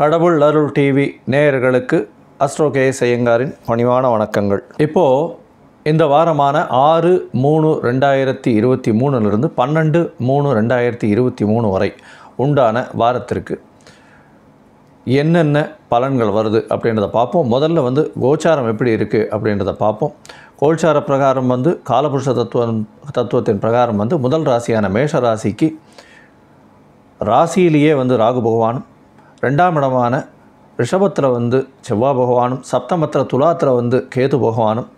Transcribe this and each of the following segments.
கடவுள் அருள் டிவி நேயர்களுக்கு அஸ்ட்ரோ கே ஐயங்காரின் பணிவான வணக்கங்கள் இப்போது இந்த வாரமான ஆறு மூணு ரெண்டாயிரத்தி இருபத்தி மூணுலேருந்து பன்னெண்டு மூணு ரெண்டாயிரத்தி இருபத்தி மூணு வரை உண்டான வாரத்திற்கு என்னென்ன பலன்கள் வருது அப்படின்றத பார்ப்போம் முதல்ல வந்து கோச்சாரம் எப்படி இருக்குது அப்படின்றத பார்ப்போம் கோல்சார பிரகாரம் வந்து காலபுருஷ தத்துவம் தத்துவத்தின் பிரகாரம் வந்து முதல் ராசியான மேஷ ராசிக்கு ராசியிலேயே வந்து ராகு பகவானும் ரெண்டாம் இடமான ரிஷபத்தில் வந்து செவ்வாய் பகவானும் சப்தமத்தில் துலாத்தில் வந்து கேது பகவானும்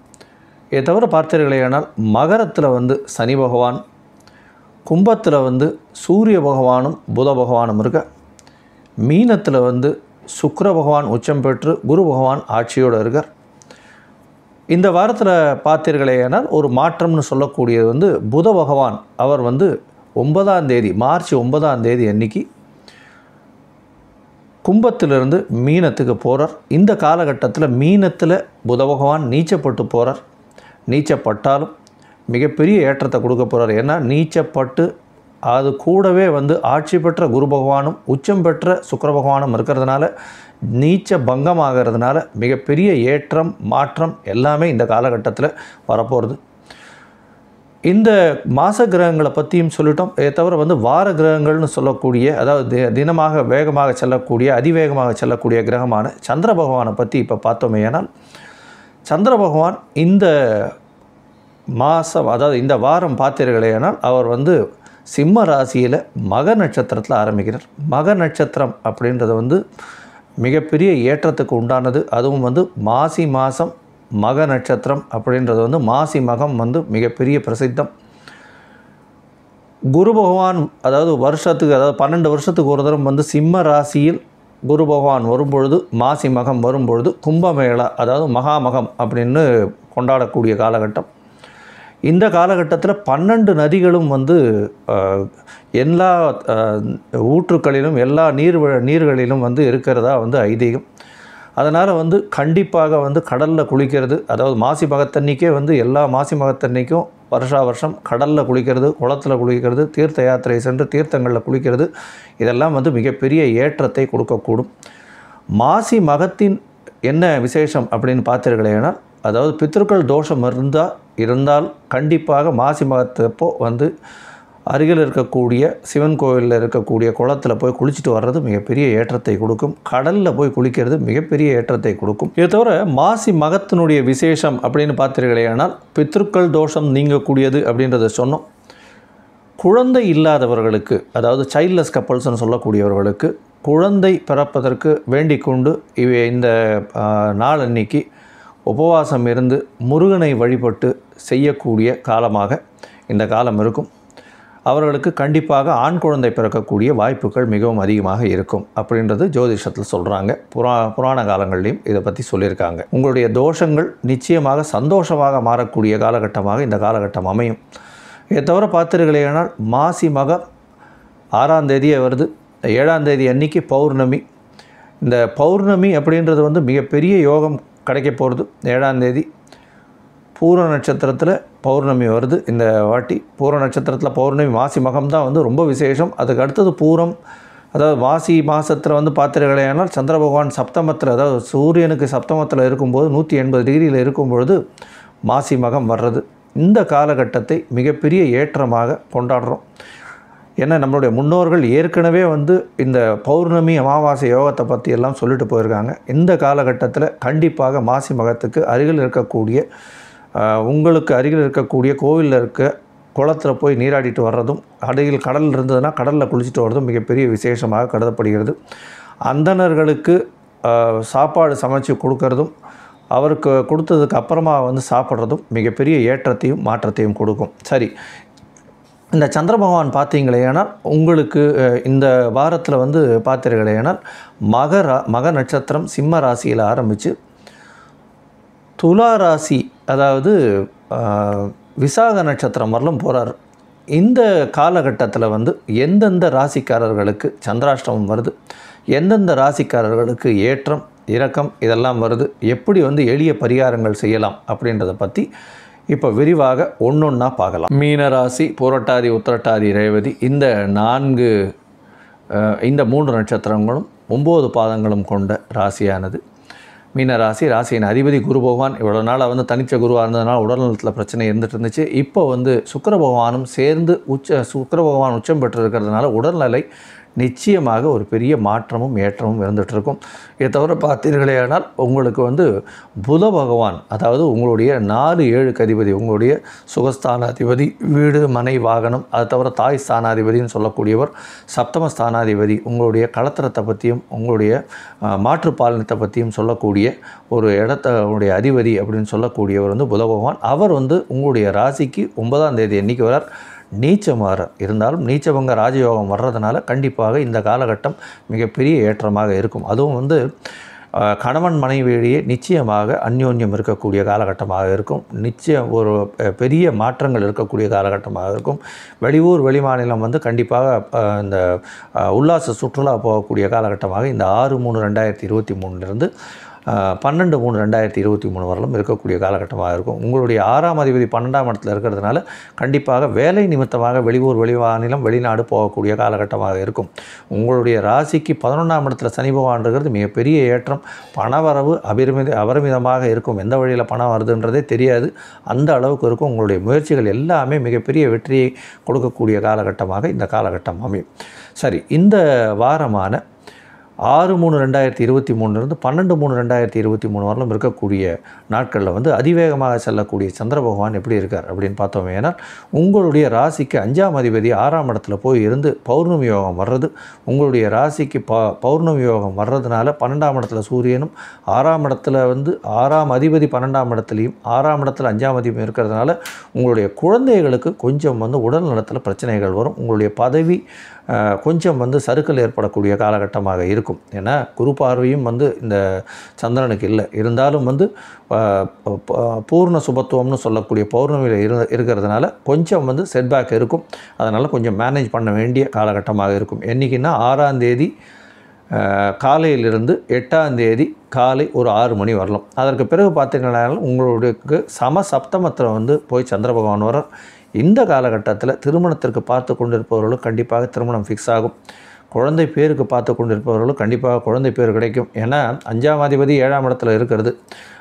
இதை தவிர பார்த்தீர்களேனால் மகரத்தில் வந்து சனி பகவான் கும்பத்தில் வந்து சூரிய பகவானும் புத பகவானும் இருக்க மீனத்தில் வந்து சுக்கர பகவான் உச்சம் பெற்று குரு பகவான் ஆட்சியோடு இருக்கார் இந்த வாரத்தில் பார்த்தீர்களேனால் ஒரு மாற்றம்னு சொல்லக்கூடியது வந்து புத பகவான் அவர் வந்து ஒன்பதாம் தேதி மார்ச் ஒன்பதாம் தேதி அன்னைக்கு கும்பத்திலிருந்து மீனத்துக்கு போகிறார் இந்த காலகட்டத்தில் மீனத்தில் புத பகவான் நீச்சப்பட்டு போகிறார் நீச்சப்பட்டாலும் மிகப்பெரிய ஏற்றத்தை கொடுக்க போகிறார் ஏன்னா நீச்சப்பட்டு அது கூடவே வந்து ஆட்சி பெற்ற குரு பகவானும் உச்சம் பெற்ற சுக்கர பகவானும் இருக்கிறதுனால நீச்ச பங்கம் ஆகிறதுனால மிகப்பெரிய ஏற்றம் மாற்றம் எல்லாமே இந்த காலகட்டத்தில் வரப்போகிறது இந்த மாத கிரகங்களை பற்றியும் சொல்லிட்டோம் தவிர வந்து வார கிரகங்கள்னு சொல்லக்கூடிய அதாவது தினமாக வேகமாக செல்லக்கூடிய அதிவேகமாக செல்லக்கூடிய கிரகமான சந்திர பகவானை பற்றி இப்போ பார்த்தோமே ஏன்னால் சந்திர பகவான் இந்த மாதம் அதாவது இந்த வாரம் பார்த்தீர்களேனால் அவர் வந்து சிம்ம ராசியில் மக நட்சத்திரத்தில் ஆரம்பிக்கிறார் மக நட்சத்திரம் அப்படின்றது வந்து மிகப்பெரிய ஏற்றத்துக்கு உண்டானது அதுவும் வந்து மாசி மாதம் மக நட்சத்திரம் அப்படின்றது வந்து மாசி மகம் வந்து மிகப்பெரிய பிரசித்தம் குரு பகவான் அதாவது வருஷத்துக்கு அதாவது பன்னெண்டு வருஷத்துக்கு ஒரு தரம் வந்து சிம்ம ராசியில் குரு பகவான் வரும்பொழுது மாசி மகம் வரும்பொழுது கும்பமேளா அதாவது மகாமகம் அப்படின்னு கொண்டாடக்கூடிய காலகட்டம் இந்த காலகட்டத்தில் பன்னெண்டு நதிகளும் வந்து எல்லா ஊற்றுக்களிலும் எல்லா நீர் நீர்களிலும் வந்து இருக்கிறதா வந்து ஐதீகம் அதனால் வந்து கண்டிப்பாக வந்து கடலில் குளிக்கிறது அதாவது மாசி மகத்தன்னைக்கே வந்து எல்லா மாசி மகத்தன்னைக்கும் வருஷா வருஷம் கடலில் குளிக்கிறது குளத்தில் குளிக்கிறது தீர்த்த யாத்திரை சென்று தீர்த்தங்களில் குளிக்கிறது இதெல்லாம் வந்து மிகப்பெரிய ஏற்றத்தை கொடுக்கக்கூடும் மாசி மகத்தின் என்ன விசேஷம் அப்படின்னு பார்த்தீர்களேனா அதாவது பித்திருக்கள் தோஷம் இருந்தால் இருந்தால் கண்டிப்பாக மாசி மகத்தப்போ வந்து அருகில் இருக்கக்கூடிய சிவன் கோயிலில் இருக்கக்கூடிய குளத்தில் போய் குளிச்சுட்டு வர்றது மிகப்பெரிய ஏற்றத்தை கொடுக்கும் கடலில் போய் குளிக்கிறது மிகப்பெரிய ஏற்றத்தை கொடுக்கும் இதை தவிர மாசி மகத்தினுடைய விசேஷம் அப்படின்னு பார்த்தீர்களே ஆனால் பித்ருக்கள் தோஷம் நீங்கக்கூடியது அப்படின்றத சொன்னோம் குழந்தை இல்லாதவர்களுக்கு அதாவது சைல்ட்லெஸ் கப்பல்ஸ்னு சொல்லக்கூடியவர்களுக்கு குழந்தை பிறப்பதற்கு வேண்டிக் கொண்டு இவ இந்த நாள் அன்னைக்கு உபவாசம் இருந்து முருகனை வழிபட்டு செய்யக்கூடிய காலமாக இந்த காலம் இருக்கும் அவர்களுக்கு கண்டிப்பாக ஆண் குழந்தை பிறக்கக்கூடிய வாய்ப்புகள் மிகவும் அதிகமாக இருக்கும் அப்படின்றது ஜோதிஷத்தில் சொல்கிறாங்க புரா புராண காலங்கள்லையும் இதை பற்றி சொல்லியிருக்காங்க உங்களுடைய தோஷங்கள் நிச்சயமாக சந்தோஷமாக மாறக்கூடிய காலகட்டமாக இந்த காலகட்டம் அமையும் இதை தவிர பார்த்தீர்களேனால் மாசி மகம் ஆறாம் தேதியே வருது ஏழாம் தேதி அன்னைக்கு பௌர்ணமி இந்த பௌர்ணமி அப்படின்றது வந்து மிகப்பெரிய யோகம் கிடைக்க போகிறது ஏழாம் தேதி பூர்ண நட்சத்திரத்தில் பௌர்ணமி வருது இந்த வாட்டி பூர்வ நட்சத்திரத்தில் பௌர்ணமி மாசி மகம் தான் வந்து ரொம்ப விசேஷம் அதுக்கு அடுத்தது பூரம் அதாவது வாசி மாதத்தில் வந்து பார்த்துருக்கலையானால் சந்திர பகவான் சப்தமத்தில் அதாவது சூரியனுக்கு சப்தமத்தில் இருக்கும்போது நூற்றி எண்பது டிகிரியில் இருக்கும்பொழுது மாசி மகம் வர்றது இந்த காலகட்டத்தை மிகப்பெரிய ஏற்றமாக கொண்டாடுறோம் ஏன்னா நம்மளுடைய முன்னோர்கள் ஏற்கனவே வந்து இந்த பௌர்ணமி அமாவாசை யோகத்தை பற்றி எல்லாம் சொல்லிட்டு போயிருக்காங்க இந்த காலகட்டத்தில் கண்டிப்பாக மாசி மகத்துக்கு அருகில் இருக்கக்கூடிய உங்களுக்கு அருகில் இருக்கக்கூடிய கோவிலில் இருக்க குளத்தில் போய் நீராடிட்டு வர்றதும் அடையில் கடல் இருந்ததுன்னா கடலில் குளிச்சுட்டு வர்றதும் மிகப்பெரிய விசேஷமாக கருதப்படுகிறது அந்தணர்களுக்கு சாப்பாடு சமைச்சு கொடுக்கறதும் அவருக்கு கொடுத்ததுக்கு அப்புறமா வந்து சாப்பிட்றதும் மிகப்பெரிய ஏற்றத்தையும் மாற்றத்தையும் கொடுக்கும் சரி இந்த சந்திர பகவான் பார்த்தீங்களேனால் உங்களுக்கு இந்த வாரத்தில் வந்து பார்த்தீர்களேனால் மகரா மக நட்சத்திரம் சிம்ம ராசியில் ஆரம்பித்து துலா ராசி அதாவது விசாக நட்சத்திரம் வரலும் போகிறார் இந்த காலகட்டத்தில் வந்து எந்தெந்த ராசிக்காரர்களுக்கு சந்திராஷ்டமம் வருது எந்தெந்த ராசிக்காரர்களுக்கு ஏற்றம் இரக்கம் இதெல்லாம் வருது எப்படி வந்து எளிய பரிகாரங்கள் செய்யலாம் அப்படின்றத பற்றி இப்போ விரிவாக ஒன்று ஒன்றா பார்க்கலாம் மீனராசி புரட்டாதி உத்திரட்டாதி ரேவதி இந்த நான்கு இந்த மூன்று நட்சத்திரங்களும் ஒம்பது பாதங்களும் கொண்ட ராசியானது மீன ராசி ராசியின் அதிபதி குரு பகவான் இவ்வளோ நாளாக வந்து தனிச்ச குருவாக இருந்ததுனால உடல் நலத்தில் பிரச்சனை இருந்துட்டு இருந்துச்சு இப்போ வந்து சுக்கர பகவானும் சேர்ந்து உச்ச சுக்கர பகவான் உச்சம் பெற்றிருக்கிறதுனால உடல்நிலை நிச்சயமாக ஒரு பெரிய மாற்றமும் ஏற்றமும் இருந்துகிட்ருக்கும் இதை தவிர பார்த்தீர்களே ஆனால் உங்களுக்கு வந்து புத பகவான் அதாவது உங்களுடைய நாலு ஏழு அதிபதி உங்களுடைய சுகஸ்தான அதிபதி வீடு மனை வாகனம் அதை தவிர தாய் ஸ்தானாதிபதினு சொல்லக்கூடியவர் சப்தம ஸ்தானாதிபதி உங்களுடைய கலத்திரத்தை பற்றியும் உங்களுடைய மாற்றுப்பாலினத்தை பற்றியும் சொல்லக்கூடிய ஒரு இடத்தனுடைய அதிபதி அப்படின்னு சொல்லக்கூடியவர் வந்து புத பகவான் அவர் வந்து உங்களுடைய ராசிக்கு ஒன்பதாம் தேதி என்றைக்கு வரார் நீச்சமாறார் இருந்தாலும் நீச்சவங்க ராஜயோகம் வர்றதுனால கண்டிப்பாக இந்த காலகட்டம் மிகப்பெரிய ஏற்றமாக இருக்கும் அதுவும் வந்து கணவன் மனைவியிடையே நிச்சயமாக அந்யோன்யம் இருக்கக்கூடிய காலகட்டமாக இருக்கும் நிச்சயம் ஒரு பெரிய மாற்றங்கள் இருக்கக்கூடிய காலகட்டமாக இருக்கும் வெளியூர் வெளிமாநிலம் வந்து கண்டிப்பாக இந்த உல்லாச சுற்றுலா போகக்கூடிய காலகட்டமாக இந்த ஆறு மூணு ரெண்டாயிரத்தி இருபத்தி மூணுலேருந்து பன்னெண்டு மூணு ரெண்டாயிரத்தி இருபத்தி மூணு வரலும் இருக்கக்கூடிய காலகட்டமாக இருக்கும் உங்களுடைய ஆறாம் அதிபதி பன்னெண்டாம் இடத்துல இருக்கிறதுனால கண்டிப்பாக வேலை நிமித்தமாக வெளியூர் வெளிவாநிலம் வெளிநாடு போகக்கூடிய காலகட்டமாக இருக்கும் உங்களுடைய ராசிக்கு பதினொன்றாம் இடத்துல சனி இருக்கிறது மிகப்பெரிய ஏற்றம் பணவரவு அபிரமித அபரிமிதமாக இருக்கும் எந்த வழியில் பணம் வருதுன்றதே தெரியாது அந்த அளவுக்கு இருக்கும் உங்களுடைய முயற்சிகள் எல்லாமே மிகப்பெரிய வெற்றியை கொடுக்கக்கூடிய காலகட்டமாக இந்த காலகட்டம் அமையும் சரி இந்த வாரமான ஆறு மூணு ரெண்டாயிரத்தி இருபத்தி மூணுலேருந்து பன்னெண்டு மூணு ரெண்டாயிரத்தி இருபத்தி மூணு வரலும் இருக்கக்கூடிய நாட்களில் வந்து அதிவேகமாக செல்லக்கூடிய சந்திர பகவான் எப்படி இருக்கார் அப்படின்னு பார்த்தோம் ஏன்னால் உங்களுடைய ராசிக்கு அஞ்சாம் அதிபதி ஆறாம் இடத்துல போய் இருந்து பௌர்ணமி யோகம் வர்றது உங்களுடைய ராசிக்கு ப பௌர்ணமி யோகம் வர்றதுனால பன்னெண்டாம் இடத்துல சூரியனும் ஆறாம் இடத்துல வந்து ஆறாம் அதிபதி பன்னெண்டாம் இடத்துலையும் ஆறாம் இடத்துல அஞ்சாம் அதிபதி இருக்கிறதுனால உங்களுடைய குழந்தைகளுக்கு கொஞ்சம் வந்து உடல் நலத்தில் பிரச்சனைகள் வரும் உங்களுடைய பதவி கொஞ்சம் வந்து சருக்கள் ஏற்படக்கூடிய காலகட்டமாக இருக்கும் ஏன்னா குரு பார்வையும் வந்து இந்த சந்திரனுக்கு இல்லை இருந்தாலும் வந்து பூர்ண சுபத்துவம்னு சொல்லக்கூடிய பௌர்ணமியில் இரு இருக்கிறதுனால கொஞ்சம் வந்து செட்பேக் இருக்கும் அதனால் கொஞ்சம் மேனேஜ் பண்ண வேண்டிய காலகட்டமாக இருக்கும் என்றைக்குன்னா ஆறாம் தேதி காலையிலிருந்து எட்டாம் தேதி காலை ஒரு ஆறு மணி வரலாம் அதற்கு பிறகு பார்த்தீங்கன்னா உங்களுடைய சம சப்தமத்தில் வந்து போய் சந்திர பகவான் வரும் இந்த காலகட்டத்தில் திருமணத்திற்கு பார்த்து கொண்டிருப்பவர்களும் கண்டிப்பாக திருமணம் ஃபிக்ஸ் ஆகும் குழந்தை பேருக்கு பார்த்து கொண்டிருப்பவர்களும் கண்டிப்பாக குழந்தை பேர் கிடைக்கும் ஏன்னா அஞ்சாம் அதிபதி ஏழாம் இடத்துல இருக்கிறது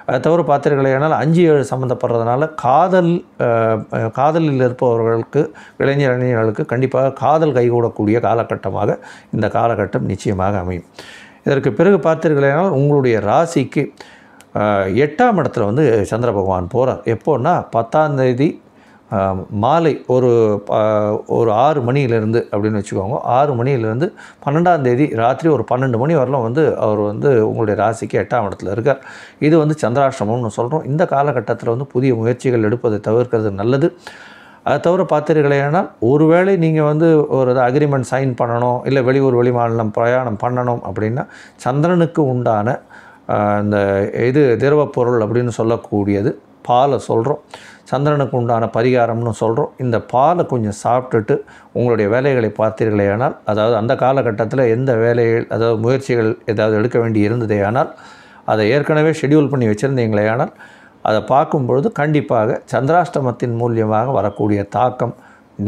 அதை தவிர ஏன்னால் அஞ்சு ஏழு சம்மந்தப்படுறதுனால காதல் காதலில் இருப்பவர்களுக்கு இளைஞர் இளைஞர்களுக்கு கண்டிப்பாக காதல் கைகூடக்கூடிய காலகட்டமாக இந்த காலகட்டம் நிச்சயமாக அமையும் இதற்கு பிறகு பார்த்தீர்களேனால் உங்களுடைய ராசிக்கு எட்டாம் இடத்துல வந்து சந்திர பகவான் போகிறார் எப்போன்னா பத்தாம் தேதி மாலை ஒரு ஒரு ஆறு மணியிலேருந்து அப்படின்னு வச்சுக்கோங்க ஆறு மணியிலேருந்து பன்னெண்டாம் தேதி ராத்திரி ஒரு பன்னெண்டு மணி வரலாம் வந்து அவர் வந்து உங்களுடைய ராசிக்கு எட்டாம் இடத்துல இருக்கார் இது வந்து சந்திராஷ்டமம்னு சொல்கிறோம் இந்த காலகட்டத்தில் வந்து புதிய முயற்சிகள் எடுப்பதை தவிர்க்கிறது நல்லது அதை தவிர பார்த்தீர்களேனால் ஒருவேளை நீங்கள் வந்து ஒரு அக்ரிமெண்ட் சைன் பண்ணணும் இல்லை வெளியூர் வெளி மாநிலம் பிரயாணம் பண்ணணும் அப்படின்னா சந்திரனுக்கு உண்டான இந்த இது திரவப்பொருள் அப்படின்னு சொல்லக்கூடியது பாலை சொல்கிறோம் சந்திரனுக்கு உண்டான பரிகாரம்னு சொல்கிறோம் இந்த பாலை கொஞ்சம் சாப்பிட்டுட்டு உங்களுடைய வேலைகளை பார்த்தீர்களே ஆனால் அதாவது அந்த காலகட்டத்தில் எந்த வேலைகள் அதாவது முயற்சிகள் ஏதாவது எடுக்க வேண்டி இருந்ததே ஆனால் அதை ஏற்கனவே ஷெடியூல் பண்ணி வச்சுருந்தீங்களே ஆனால் அதை பார்க்கும்பொழுது கண்டிப்பாக சந்திராஷ்டமத்தின் மூலியமாக வரக்கூடிய தாக்கம்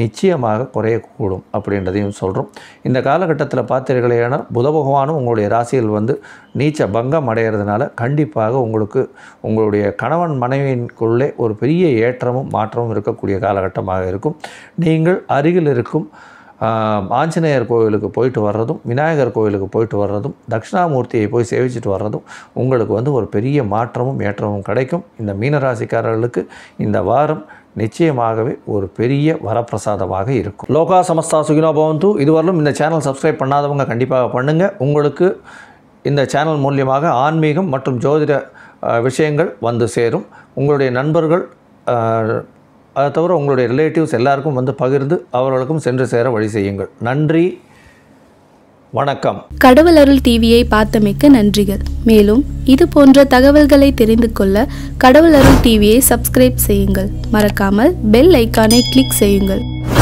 நிச்சயமாக குறையக்கூடும் அப்படின்றதையும் சொல்கிறோம் இந்த காலகட்டத்தில் பார்த்தீர்களேனால் புத பகவானும் உங்களுடைய ராசியில் வந்து நீச்ச பங்கம் அடைகிறதுனால கண்டிப்பாக உங்களுக்கு உங்களுடைய கணவன் மனைவியின்குள்ளே ஒரு பெரிய ஏற்றமும் மாற்றமும் இருக்கக்கூடிய காலகட்டமாக இருக்கும் நீங்கள் அருகில் இருக்கும் ஆஞ்சநேயர் கோவிலுக்கு போயிட்டு வர்றதும் விநாயகர் கோவிலுக்கு போயிட்டு வர்றதும் தட்சிணாமூர்த்தியை போய் சேவிச்சுட்டு வர்றதும் உங்களுக்கு வந்து ஒரு பெரிய மாற்றமும் ஏற்றமும் கிடைக்கும் இந்த மீனராசிக்காரர்களுக்கு இந்த வாரம் நிச்சயமாகவே ஒரு பெரிய வரப்பிரசாதமாக இருக்கும் லோகா சமஸ்தா சுகினோ பவந்து இதுவரையிலும் இந்த சேனல் சப்ஸ்கிரைப் பண்ணாதவங்க கண்டிப்பாக பண்ணுங்கள் உங்களுக்கு இந்த சேனல் மூலியமாக ஆன்மீகம் மற்றும் ஜோதிட விஷயங்கள் வந்து சேரும் உங்களுடைய நண்பர்கள் அதை தவிர உங்களுடைய ரிலேட்டிவ்ஸ் எல்லாருக்கும் வந்து பகிர்ந்து அவர்களுக்கும் சென்று சேர வழி செய்யுங்கள் நன்றி வணக்கம் கடவுள் அருள் டிவியை பார்த்தமைக்கு நன்றிகள் மேலும் இது போன்ற தகவல்களை தெரிந்து கொள்ள கடவுள் அருள் டிவியை சப்ஸ்கிரைப் செய்யுங்கள் மறக்காமல் பெல் ஐக்கானை கிளிக் செய்யுங்கள்